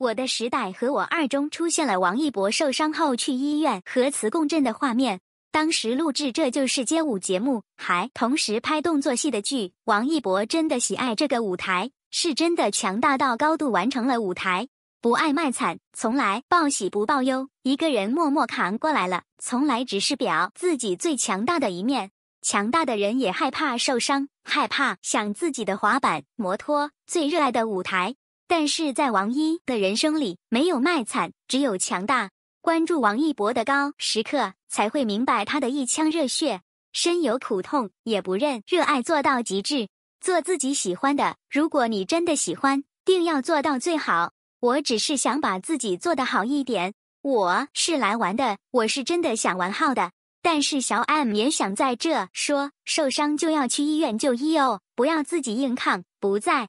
我的时代和我二中出现了王一博受伤后去医院核磁共振的画面。当时录制这就是街舞节目，还同时拍动作戏的剧。王一博真的喜爱这个舞台，是真的强大到高度完成了舞台。不爱卖惨，从来报喜不报忧，一个人默默扛过来了。从来只是表自己最强大的一面。强大的人也害怕受伤，害怕想自己的滑板、摩托，最热爱的舞台。但是在王一的人生里，没有卖惨，只有强大。关注王一博的高时刻，才会明白他的一腔热血，身有苦痛也不认，热爱做到极致，做自己喜欢的。如果你真的喜欢，定要做到最好。我只是想把自己做得好一点。我是来玩的，我是真的想玩号的。但是小 M 也想在这说，受伤就要去医院就医哦，不要自己硬抗。不在。